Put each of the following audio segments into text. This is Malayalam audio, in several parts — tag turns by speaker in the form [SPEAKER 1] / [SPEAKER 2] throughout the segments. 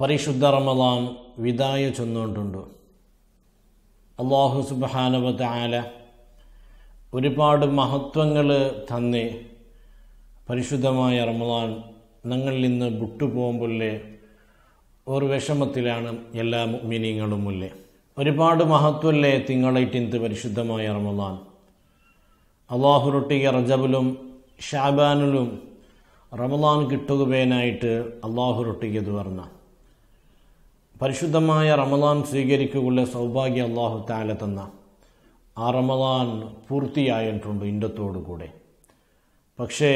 [SPEAKER 1] പരിശുദ്ധ റമദാൻ വിദായ ചെന്നുകൊണ്ടുണ്ട് അള്ളാഹു സുബാനവത്ത് ആല ഒരുപാട് മഹത്വങ്ങൾ തന്ന് പരിശുദ്ധമായ റമദാൻ ഞങ്ങളിൽ നിന്ന് വിട്ടുപോകുമ്പോഴേ ഒരു വിഷമത്തിലാണ് എല്ലാ മുല്ലേ ഒരുപാട് മഹത്വല്ലേ തിങ്കളൈറ്റിന്ത് പരിശുദ്ധമായ റമദാൻ അള്ളാഹു റൊട്ടി റജബിലും ഷാബാനിലും റമദാൻ കിട്ടുകവേനായിട്ട് അള്ളാഹു റൊട്ടിക്ക് പറഞ്ഞ പരിശുദ്ധമായ റമദാൻ സ്വീകരിക്കുകയുള്ള സൗഭാഗ്യ അള്ളാഹു താല തന്ന ആ റമദാൻ പൂർത്തിയായിട്ടുണ്ട് ഇന്ത്യത്തോടു കൂടെ പക്ഷേ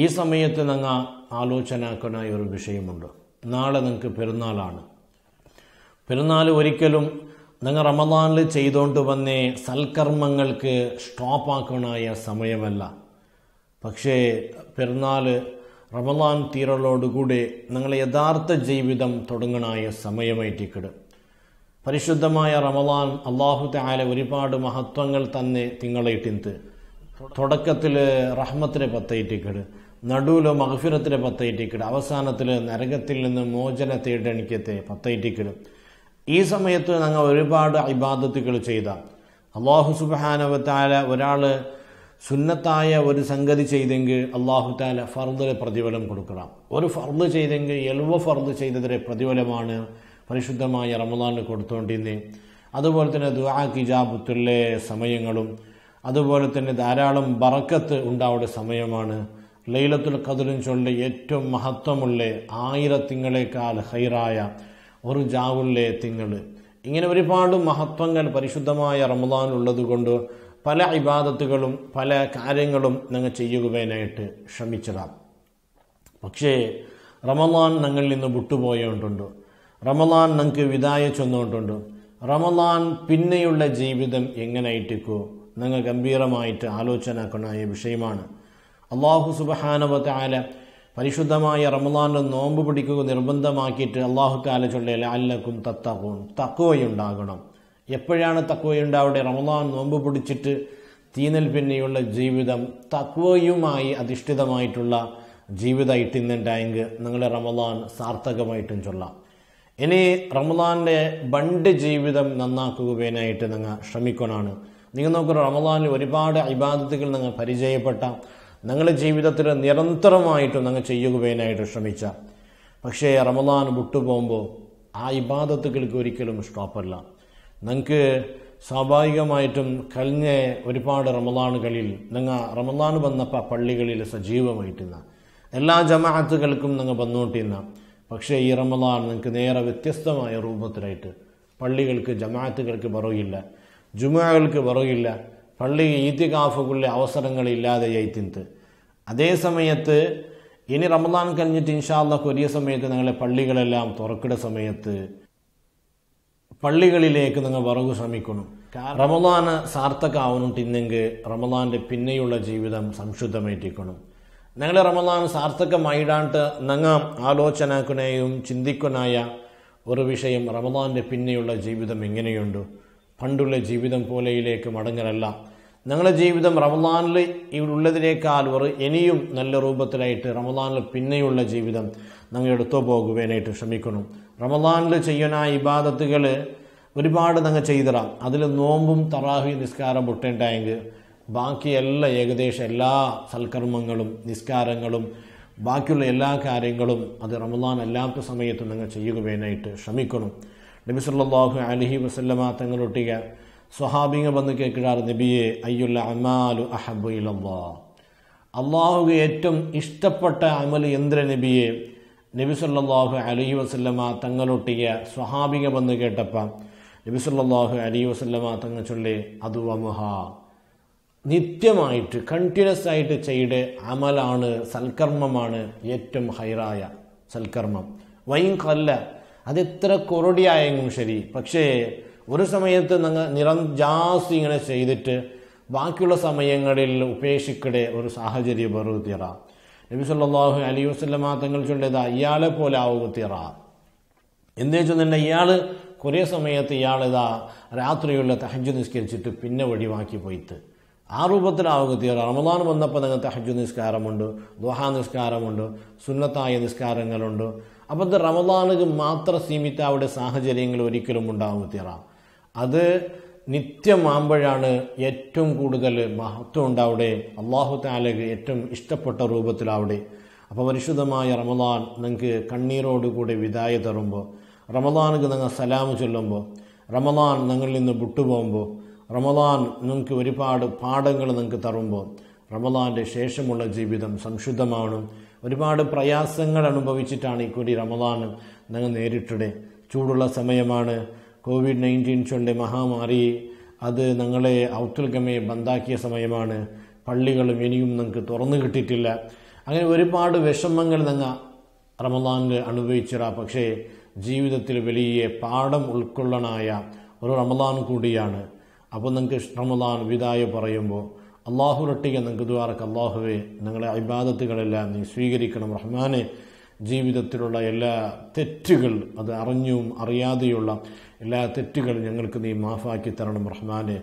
[SPEAKER 1] ഈ സമയത്ത് നിങ്ങൾ ആലോചനാക്കണ ഒരു വിഷയമുണ്ട് നാളെ നിങ്ങൾക്ക് പെരുന്നാളാണ് പെരുന്നാൾ ഒരിക്കലും നിങ്ങൾ റമദാനിൽ ചെയ്തുകൊണ്ട് വന്നേ സൽക്കർമ്മങ്ങൾക്ക് സ്റ്റോപ്പാക്കണായ സമയമല്ല പക്ഷേ പെരുന്നാൾ റമലാൻ തീരലോടുകൂടെ നിങ്ങൾ യഥാർത്ഥ ജീവിതം തുടങ്ങണായ സമയമായിട്ടിക്കട് പരിശുദ്ധമായ റമലാൻ അള്ളാഹുത്തെ ആയ ഒരുപാട് മഹത്വങ്ങൾ തന്നെ തിങ്ങളെ ഇട്ടിന്ത് തുടക്കത്തിൽ റഹ്മത്തിനെ പത്തയിട്ടിക്കട് നടുവിലോ മഹഫിറത്തിനെ പത്തയിട്ടിക്കട് അവസാനത്തിൽ നരകത്തിൽ നിന്ന് മോചന തേടണിക്കത്തെ പത്തയിട്ടിക്കട് ഈ സമയത്ത് ഞങ്ങൾ ഒരുപാട് ഇബാദത്തുകൾ ചെയ്ത അള്ളാഹു സുബാനവത്തായ ഒരാൾ സുന്നത്തായ ഒരു സംഗതി ചെയ്തെങ്കിൽ അള്ളാഹു താല ഫർദിലെ പ്രതിഫലം കൊടുക്കണം ഒരു ഫർദ് ചെയ്തെങ്കിൽ എൽവ ഫർദ് ചെയ്തതിലെ പ്രതിഫലമാണ് പരിശുദ്ധമായ റമദാന് കൊടുത്തുകൊണ്ടിരുന്നത് അതുപോലെ തന്നെ ദുആ കിജാബുത്തുള്ള സമയങ്ങളും അതുപോലെ തന്നെ ധാരാളം ബറക്കത്ത് ഉണ്ടാവുന്ന സമയമാണ് ലൈലത്തുൽ കതിലും ചൊല്ലേണ്ട ഏറ്റവും മഹത്വമുള്ള ആയിരത്തിങ്ങളെക്കാൾ ഹൈറായ ഒരു ജാവുള്ള തിങ്ങൾ ഇങ്ങനെ ഒരുപാട് മഹത്വങ്ങൾ പരിശുദ്ധമായ റമദാൻ ഉള്ളതുകൊണ്ട് പല ഇബാദത്തുകളും പല കാര്യങ്ങളും നിങ്ങൾ ചെയ്യുവാനായിട്ട് ശ്രമിച്ചതാണ് പക്ഷേ റമലാൻ നിങ്ങളിൽ നിന്ന് വിട്ടുപോയോണ്ടുണ്ട് റമലാൻ നിങ്ങൾക്ക് വിതായ ചെന്നുകൊണ്ടുണ്ട് റമലാൻ പിന്നെയുള്ള ജീവിതം എങ്ങനെയായിട്ടിക്കോ നിങ്ങൾ ഗംഭീരമായിട്ട് ആലോചനാക്കുന്ന വിഷയമാണ് അള്ളാഹു സുബഹാനവത്തെ പരിശുദ്ധമായ റമദാൻ്റെ നോമ്പ് പിടിക്കുക നിർബന്ധമാക്കിയിട്ട് അള്ളാഹു കാല ചൊല്ലയിൽ അല്ലക്കും തത്തകവും തക്കവയുണ്ടാകണം എപ്പോഴാണ് തക്വയുണ്ടാവിടെ റമദാൻ നോമ്പ് പിടിച്ചിട്ട് തീനൽ പിന്നെയുള്ള ജീവിതം തക്വയുമായി അധിഷ്ഠിതമായിട്ടുള്ള ജീവിതമായി തിന്നുണ്ടായെങ്കിൽ നിങ്ങളെ റമദാൻ സാർത്ഥകമായിട്ടും ചൊല്ലാം ഇനി റമദാൻ്റെ ബണ്ട് ജീവിതം നന്നാക്കുകയാനായിട്ട് നിങ്ങൾ ശ്രമിക്കണമാണ് നിങ്ങൾ നോക്കുക റമദാനിൽ ഒരുപാട് ഇബാദത്തുകൾ നിങ്ങൾ പരിചയപ്പെട്ട നിങ്ങളുടെ ജീവിതത്തിൽ നിരന്തരമായിട്ടും നിങ്ങൾ ചെയ്യുകയാനായിട്ട് ശ്രമിച്ച പക്ഷേ റമദാൻ വിട്ടുപോകുമ്പോൾ ആ ഇബാദത്തുകൾക്ക് ഒരിക്കലും സ്റ്റോപ്പല്ല നിങ്ങൾക്ക് സ്വാഭാവികമായിട്ടും കഴിഞ്ഞ ഒരുപാട് റമദാനുകളിൽ നിങ്ങൾ റമദാൻ വന്നപ്പോൾ പള്ളികളിൽ സജീവമായിട്ടിരുന്ന എല്ലാ ജമാഅത്തുകൾക്കും നിങ്ങൾ വന്നോട്ടിന്ന പക്ഷേ ഈ റമദാൻ നിങ്ങൾക്ക് നേരെ വ്യത്യസ്തമായ രൂപത്തിലായിട്ട് പള്ളികൾക്ക് ജമാഅത്തുകൾക്ക് പറയില്ല ജുമാകൾക്ക് പറയില്ല പള്ളി ഈത്തികാഫുകളുടെ അവസരങ്ങളില്ലാതെയായി തിന്ത് അതേ സമയത്ത് ഇനി റമദാൻ കഴിഞ്ഞിട്ട് ഇൻഷാല്ലാ ഒരേ സമയത്ത് നിങ്ങളെ പള്ളികളെല്ലാം തുറക്കിട സമയത്ത് പള്ളികളിലേക്ക് നിങ്ങൾ വറവ് ശ്രമിക്കണം റമദാന് സാർത്ഥകമാവണിട്ടെങ്കിൽ റമദാൻ്റെ പിന്നെയുള്ള ജീവിതം സംശുദ്ധമേറ്റിക്കണം നിങ്ങൾ റമദാൻ സാർത്ഥകമായിടാണ്ട് നിങ്ങൾ ആലോചനക്കുനെയും ചിന്തിക്കുനായ ഒരു വിഷയം റമദാൻ്റെ പിന്നെയുള്ള ജീവിതം എങ്ങനെയുണ്ട് പണ്ടുള്ള ജീവിതം പോലെയിലേക്ക് മടങ്ങലല്ല നിങ്ങളുടെ ജീവിതം റമദാനിൽ ഉള്ളതിനേക്കാൾ ഒരു ഇനിയും നല്ല രൂപത്തിലായിട്ട് റമദാനിൽ പിന്നെയുള്ള ജീവിതം നിങ്ങൾ എടുത്തു പോകുവാനായിട്ട് ശ്രമിക്കണം റമദാനിൽ ചെയ്യുന്ന ഇബാദത്തുകൾ ഒരുപാട് നിങ്ങൾ ചെയ്തിടാം അതിൽ നോമ്പും തറാഹി നിസ്കാരം പൊട്ടേണ്ടായെങ്കിൽ ബാക്കിയെല്ലാം ഏകദേശം എല്ലാ സൽക്കർമ്മങ്ങളും നിസ്കാരങ്ങളും ബാക്കിയുള്ള എല്ലാ കാര്യങ്ങളും അത് റമദാൻ അല്ലാത്ത സമയത്തും നിങ്ങൾ ചെയ്യുക ചെയ്യുകയായിട്ട് ശ്രമിക്കണം നബി സല്ലാഹു അലഹി വസ്ല്ലാ തങ്ങളൊട്ടിക സ്വഹാബിങ്ങ വന്ന് കേൾക്കിടാർ നബിയെ അയ്യുള്ള അമാലു അഹബുലല്ലാ അള്ളാഹുക്ക് ഏറ്റവും ഇഷ്ടപ്പെട്ട അമൽ എന്തിര നബിയെ നബിസല്ലാഹു അലഹി വസ്ല്ലമ്മ തങ്ങളൊട്ടിയ സ്വഹാബിക വന്ന് കേട്ടപ്പം നബിസല്ലാഹു അലഹി വസ്ല്ലമ്മ തങ്ങൾ ചൊല്ലി അത് വമുഹ നിത്യമായിട്ട് കണ്ടിന്യൂസ് ആയിട്ട് ചെയ്ത് അമലാണ് സൽക്കർമ്മമാണ് ഏറ്റവും ഹൈറായ സൽക്കർമ്മം വൈം കല്ല അതെത്ര കൊറടിയായെങ്കിലും ശരി പക്ഷേ ഒരു സമയത്ത് നിങ്ങൾ നിറം ജാസ് ഇങ്ങനെ ചെയ്തിട്ട് ബാക്കിയുള്ള സമയങ്ങളിൽ ഉപേക്ഷിക്കടെ ഒരു സാഹചര്യം വെറുതെ നബി സല്ലാഹു അലി വസ്ലമ തങ്ങൾ ചൊല്ലിയത് ഇയാളെ പോലെ തീറ എന്തേച്ചു തന്നെ ഇയാൾ കുറേ സമയത്ത് ഇയാളിതാ രാത്രിയുള്ള തഹജ് നിസ്കരിച്ചിട്ട് പിന്നെ വഴിവാക്കി പോയിത്ത് ആ രൂപത്തിലാവുക തീറ റമദാൻ വന്നപ്പോൾ നിങ്ങൾ ഹജ്ജ് നിസ്കാരമുണ്ട് ദുഹാ നിസ്കാരമുണ്ട് സുന്നത്തായ നിസ്കാരങ്ങളുണ്ട് അപ്പോൾ ഇത് റമദാനുക്ക് മാത്രം സീമിതാവുടെ സാഹചര്യങ്ങൾ ഒരിക്കലും ഉണ്ടാവുക തീറ അത് നിത്യമാകുമ്പോഴാണ് ഏറ്റവും കൂടുതൽ മഹത്വം ഉണ്ടാവിടെ അള്ളാഹു താലക്ക് ഏറ്റവും ഇഷ്ടപ്പെട്ട രൂപത്തിലാവിടെ അപ്പോൾ പരിശുദ്ധമായ റമദാൻ നിങ്ങൾക്ക് കണ്ണീരോടുകൂടി വിദായ തരുമ്പോൾ റമദാനുക്ക് നിങ്ങൾ സലാം ചൊല്ലുമ്പോൾ റമദാൻ നിങ്ങളിൽ നിന്ന് വിട്ടുപോകുമ്പോൾ റമദാൻ നിങ്ങൾക്ക് ഒരുപാട് പാഠങ്ങൾ നിങ്ങൾക്ക് തരുമ്പോൾ റമദാൻ്റെ ശേഷമുള്ള ജീവിതം സംശുദ്ധമാണ് ഒരുപാട് പ്രയാസങ്ങൾ അനുഭവിച്ചിട്ടാണ് ഈ കൂടി റമദാൻ നിങ്ങൾ നേരിട്ടിടെ ചൂടുള്ള സമയമാണ് കോവിഡ് നയൻറ്റീൻ ചൊണ്ട് മഹാമാരി അത് ഞങ്ങളെ ഔത്തുൽഗമയെ ബന്ധാക്കിയ സമയമാണ് പള്ളികളും ഇനിയും ഞങ്ങൾക്ക് തുറന്നു കിട്ടിയിട്ടില്ല അങ്ങനെ ഒരുപാട് വിഷമങ്ങൾ ഞങ്ങൾ റമദാനിൽ അനുഭവിച്ചിറ പക്ഷേ ജീവിതത്തിൽ വലിയ പാഠം ഉൾക്കൊള്ളണായ ഒരു റമദാൻ കൂടിയാണ് അപ്പോൾ നിങ്ങൾക്ക് റമദാൻ വിദായ പറയുമ്പോൾ അള്ളാഹു റട്ടിക നിങ്ങൾക്ക് ദ്വാറക്ക് അള്ളാഹുവെ ഞങ്ങളുടെ അഭിബാദത്തുകളെല്ലാം നീ സ്വീകരിക്കണം റഹ്മാനെ ജീവിതത്തിലുള്ള എല്ലാ തെറ്റുകൾ അത് അറിഞ്ഞും അറിയാതെയുള്ള എല്ലാ തെറ്റുകളും ഞങ്ങൾക്ക് നീ മാഫാക്കി തരണം റഹ്മാനെ